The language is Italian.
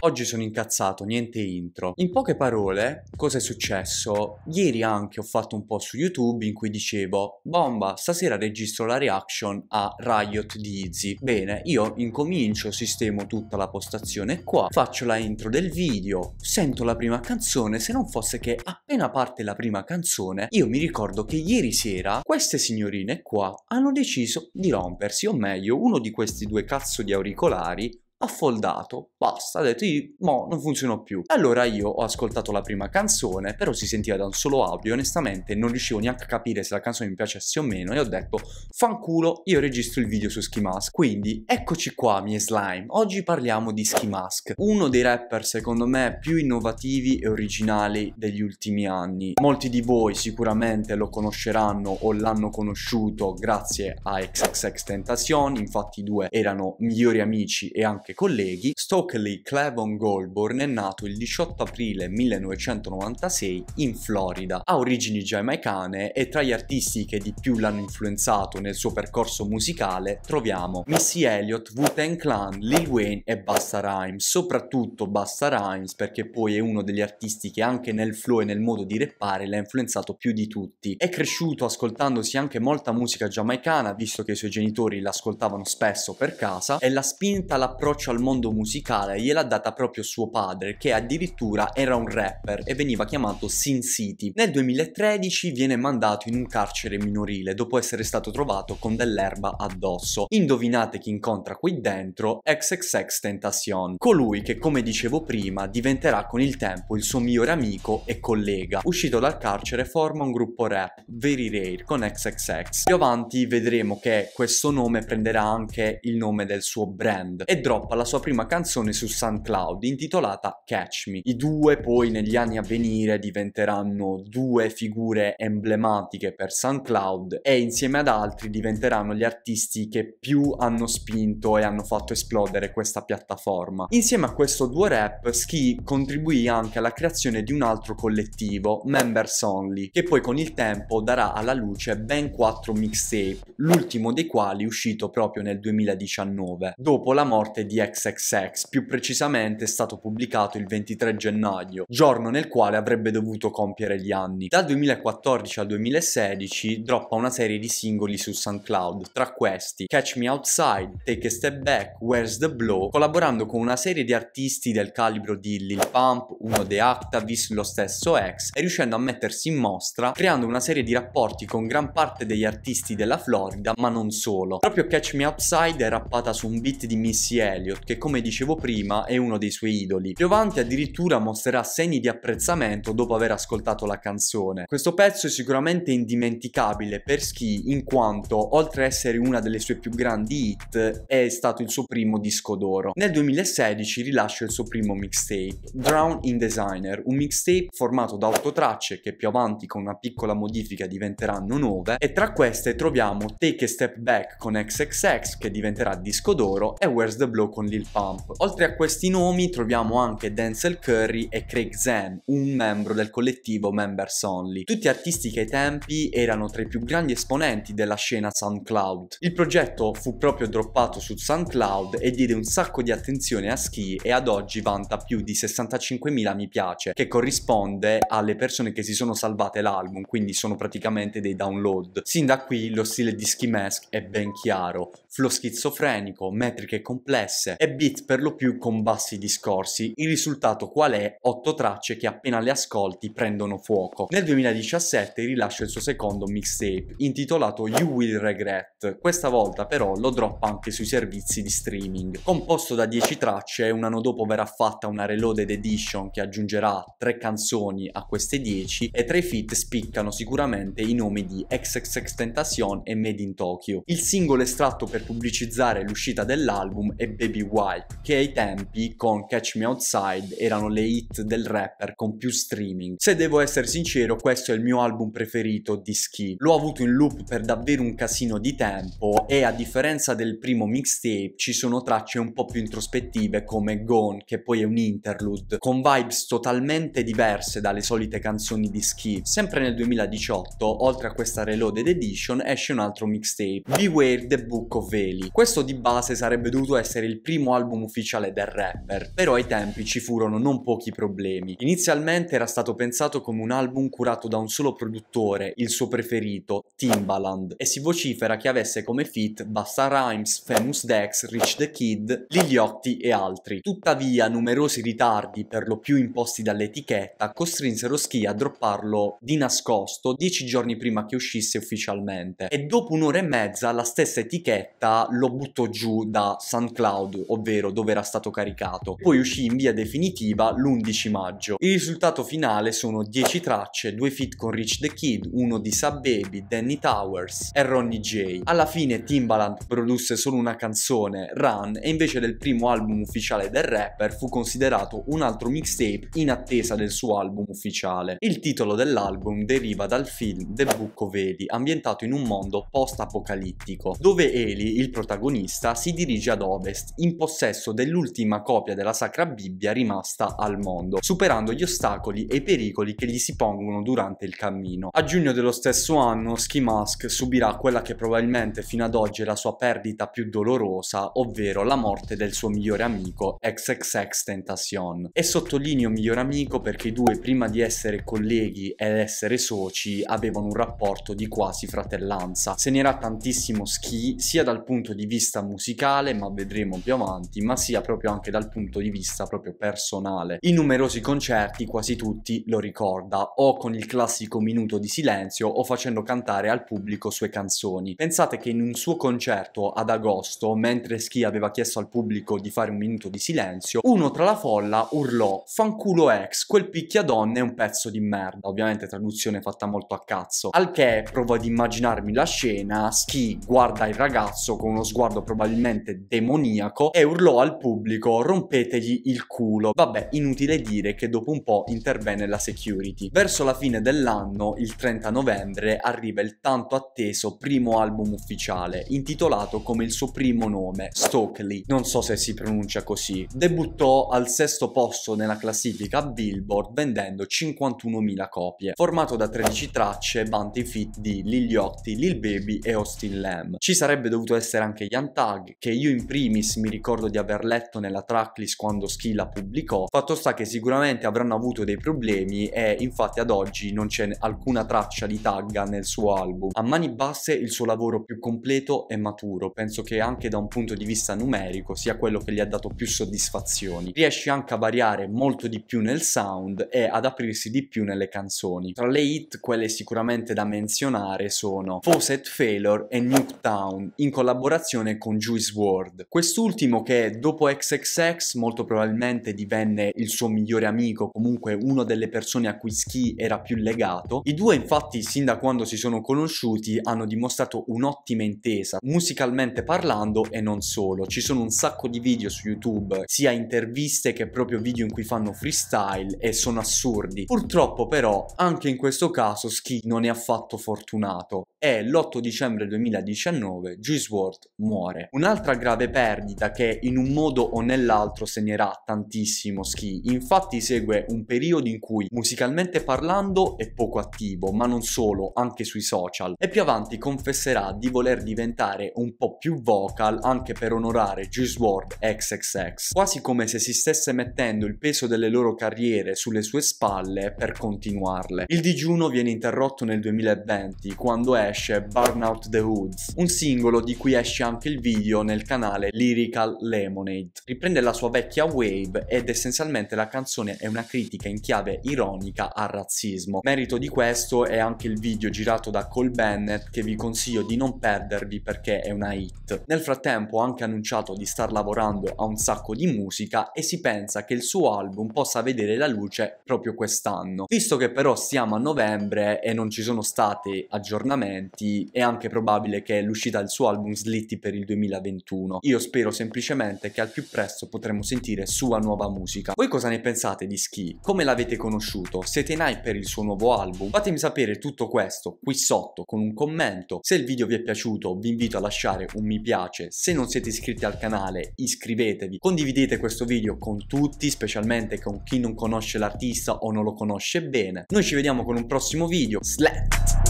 Oggi sono incazzato, niente intro. In poche parole, cosa è successo? Ieri anche ho fatto un po' su YouTube in cui dicevo Bomba, stasera registro la reaction a Riot di Izzy. Bene, io incomincio, sistemo tutta la postazione qua, faccio la intro del video, sento la prima canzone, se non fosse che appena parte la prima canzone, io mi ricordo che ieri sera queste signorine qua hanno deciso di rompersi, o meglio, uno di questi due cazzo di auricolari affoldato, basta, ha detto mo non funzionò più. Allora io ho ascoltato la prima canzone, però si sentiva da un solo audio, onestamente non riuscivo neanche a capire se la canzone mi piacesse o meno e ho detto fanculo, io registro il video su Ski Mask. Quindi eccoci qua mie slime, oggi parliamo di Ski Mask, uno dei rapper secondo me più innovativi e originali degli ultimi anni. Molti di voi sicuramente lo conosceranno o l'hanno conosciuto grazie a XXX Tentacion, infatti i due erano migliori amici e anche anche colleghi, Stokely Clevon Goldborn è nato il 18 aprile 1996 in Florida. Ha origini giamaicane e tra gli artisti che di più l'hanno influenzato nel suo percorso musicale troviamo Missy Elliott, Wu-Tang Clan, Lil Wayne e Basta Rhymes, soprattutto Basta Rhymes perché poi è uno degli artisti che anche nel flow e nel modo di rappare l'ha influenzato più di tutti. È cresciuto ascoltandosi anche molta musica giamaicana, visto che i suoi genitori l'ascoltavano spesso per casa, e l'ha spinta all'approccio approccio al mondo musicale gliel'ha data proprio suo padre, che addirittura era un rapper e veniva chiamato Sin City. Nel 2013 viene mandato in un carcere minorile dopo essere stato trovato con dell'erba addosso. Indovinate chi incontra qui dentro? XXX Tentacion, colui che come dicevo prima diventerà con il tempo il suo migliore amico e collega. Uscito dal carcere forma un gruppo rap, Very Rare, con XXX. Più avanti vedremo che questo nome prenderà anche il nome del suo brand e Drop Pop alla sua prima canzone su SoundCloud intitolata Catch Me. I due poi negli anni a venire diventeranno due figure emblematiche per SoundCloud e insieme ad altri diventeranno gli artisti che più hanno spinto e hanno fatto esplodere questa piattaforma. Insieme a questo duo rap, Ski contribuì anche alla creazione di un altro collettivo, Members Only, che poi con il tempo darà alla luce ben quattro mixtape, l'ultimo dei quali uscito proprio nel 2019, dopo la morte di XXX, più precisamente è stato pubblicato il 23 gennaio, giorno nel quale avrebbe dovuto compiere gli anni. Dal 2014 al 2016 droppa una serie di singoli su SoundCloud, tra questi Catch Me Outside, Take a Step Back, Where's the Blow, collaborando con una serie di artisti del calibro di Lil Pump, uno The Actavis, lo stesso X, e riuscendo a mettersi in mostra, creando una serie di rapporti con gran parte degli artisti della Florida, ma non solo. Proprio Catch Me Outside è rappata su un beat di Missy Elliott, Elliott, che come dicevo prima è uno dei suoi idoli. Giovanti addirittura mostrerà segni di apprezzamento dopo aver ascoltato la canzone. Questo pezzo è sicuramente indimenticabile per Ski in quanto, oltre ad essere una delle sue più grandi hit, è stato il suo primo disco d'oro. Nel 2016 rilascia il suo primo mixtape, Drown in Designer, un mixtape formato da 8 tracce che più avanti con una piccola modifica diventeranno 9 e tra queste troviamo Take a Step Back con XXX che diventerà disco d'oro e Where's the Blow con Lil Pump. Oltre a questi nomi troviamo anche Denzel Curry e Craig Zen, un membro del collettivo Members Only. Tutti artisti che ai tempi erano tra i più grandi esponenti della scena SoundCloud. Il progetto fu proprio droppato su SoundCloud e diede un sacco di attenzione a Ski e ad oggi vanta più di 65.000 mi piace, che corrisponde alle persone che si sono salvate l'album, quindi sono praticamente dei download. Sin da qui lo stile di Ski Mask è ben chiaro, flow schizofrenico, metriche complesse, complesse e beat per lo più con bassi discorsi. Il risultato qual è? 8 tracce che appena le ascolti prendono fuoco. Nel 2017 rilascia il suo secondo mixtape intitolato You Will Regret. Questa volta però lo droppa anche sui servizi di streaming. Composto da 10 tracce, un anno dopo verrà fatta una reloaded edition che aggiungerà 3 canzoni a queste 10 e tra i feat spiccano sicuramente i nomi di XXX Tentacion e Made in Tokyo. Il singolo estratto per pubblicizzare l'uscita dell'album è Baby Baby Wipe, che ai tempi con Catch Me Outside erano le hit del rapper con più streaming. Se devo essere sincero, questo è il mio album preferito di Ski. L'ho avuto in loop per davvero un casino di tempo e a differenza del primo mixtape ci sono tracce un po' più introspettive come Gone, che poi è un interlude, con vibes totalmente diverse dalle solite canzoni di Ski. Sempre nel 2018, oltre a questa Reloaded Edition, esce un altro mixtape, Beware the Book of Veli. Questo di base sarebbe dovuto essere il il primo album ufficiale del rapper, però ai tempi ci furono non pochi problemi. Inizialmente era stato pensato come un album curato da un solo produttore, il suo preferito, Timbaland, e si vocifera che avesse come fit Basta Rhymes, Famous Dex, Rich the Kid, Liliotti e altri. Tuttavia numerosi ritardi, per lo più imposti dall'etichetta, costrinsero Ski a dropparlo di nascosto dieci giorni prima che uscisse ufficialmente. E dopo un'ora e mezza la stessa etichetta lo buttò giù da SoundCloud audio, ovvero dove era stato caricato. Poi uscì in via definitiva l'11 maggio. Il risultato finale sono 10 tracce, 2 feat con Rich the Kid, uno di Sub Baby, Danny Towers e Ronnie J. Alla fine Timbaland produsse solo una canzone, Run, e invece del primo album ufficiale del rapper fu considerato un altro mixtape in attesa del suo album ufficiale. Il titolo dell'album deriva dal film The Book of Eli, ambientato in un mondo post-apocalittico, dove Eli, il protagonista, si dirige ad ovest in possesso dell'ultima copia della Sacra Bibbia rimasta al mondo, superando gli ostacoli e i pericoli che gli si pongono durante il cammino. A giugno dello stesso anno Ski Mask subirà quella che probabilmente fino ad oggi è la sua perdita più dolorosa, ovvero la morte del suo migliore amico XXX Tentacion. E sottolineo migliore amico perché i due prima di essere colleghi ed essere soci avevano un rapporto di quasi fratellanza. Se ne era tantissimo Ski sia dal punto di vista musicale, ma vedremo più avanti, ma sia proprio anche dal punto di vista proprio personale. In numerosi concerti quasi tutti lo ricorda, o con il classico minuto di silenzio o facendo cantare al pubblico sue canzoni. Pensate che in un suo concerto ad agosto, mentre Ski aveva chiesto al pubblico di fare un minuto di silenzio, uno tra la folla urlò «Fanculo ex, quel picchiadonne è un pezzo di merda», ovviamente traduzione fatta molto a cazzo, al che provo ad immaginarmi la scena, Ski guarda il ragazzo con uno sguardo probabilmente demoniaco sacco e urlò al pubblico rompetegli il culo. Vabbè, inutile dire che dopo un po' intervenne la security. Verso la fine dell'anno, il 30 novembre, arriva il tanto atteso primo album ufficiale, intitolato come il suo primo nome, Stokely. Non so se si pronuncia così. Debuttò al sesto posto nella classifica Billboard vendendo 51.000 copie, formato da 13 tracce Bounty Fit di Lil Yachty, Lil Baby e Austin Lamb. Ci sarebbe dovuto essere anche Young Tag, che io in primis mi mi ricordo di aver letto nella tracklist quando Ski la pubblicò. Fatto sta che sicuramente avranno avuto dei problemi e infatti ad oggi non c'è alcuna traccia di tagga nel suo album. A mani basse il suo lavoro più completo e maturo, penso che anche da un punto di vista numerico sia quello che gli ha dato più soddisfazioni. Riesce anche a variare molto di più nel sound e ad aprirsi di più nelle canzoni. Tra le hit quelle sicuramente da menzionare sono Fawcett Failure e Nuketown in collaborazione con Juice WRLD. Quest'ultimo Ultimo che dopo XXX molto probabilmente divenne il suo migliore amico, comunque una delle persone a cui Ski era più legato. I due infatti sin da quando si sono conosciuti hanno dimostrato un'ottima intesa, musicalmente parlando e non solo. Ci sono un sacco di video su YouTube, sia interviste che proprio video in cui fanno freestyle e sono assurdi. Purtroppo però anche in questo caso Ski non è affatto fortunato e l'8 dicembre 2019 Juice WRLD muore. Un'altra grave perdita vita che in un modo o nell'altro segnerà tantissimo Ski. Infatti segue un periodo in cui musicalmente parlando è poco attivo, ma non solo, anche sui social. E più avanti confesserà di voler diventare un po' più vocal anche per onorare Juice WRLD XXX, quasi come se si stesse mettendo il peso delle loro carriere sulle sue spalle per continuarle. Il digiuno viene interrotto nel 2020 quando esce Burnout the Hoods, un singolo di cui esce anche il video nel canale Lyric Lyrical Lemonade. Riprende la sua vecchia wave ed essenzialmente la canzone è una critica in chiave ironica al razzismo. Merito di questo è anche il video girato da Cole Bennett che vi consiglio di non perdervi perché è una hit. Nel frattempo ha anche annunciato di star lavorando a un sacco di musica e si pensa che il suo album possa vedere la luce proprio quest'anno. Visto che però siamo a novembre e non ci sono stati aggiornamenti, è anche probabile che l'uscita del suo album slitti per il 2021. Io spero semplicemente che al più presto potremo sentire sua nuova musica. Voi cosa ne pensate di Ski? Come l'avete conosciuto? Siete in hype per il suo nuovo album? Fatemi sapere tutto questo qui sotto con un commento. Se il video vi è piaciuto vi invito a lasciare un mi piace. Se non siete iscritti al canale iscrivetevi. Condividete questo video con tutti, specialmente con chi non conosce l'artista o non lo conosce bene. Noi ci vediamo con un prossimo video. Slap!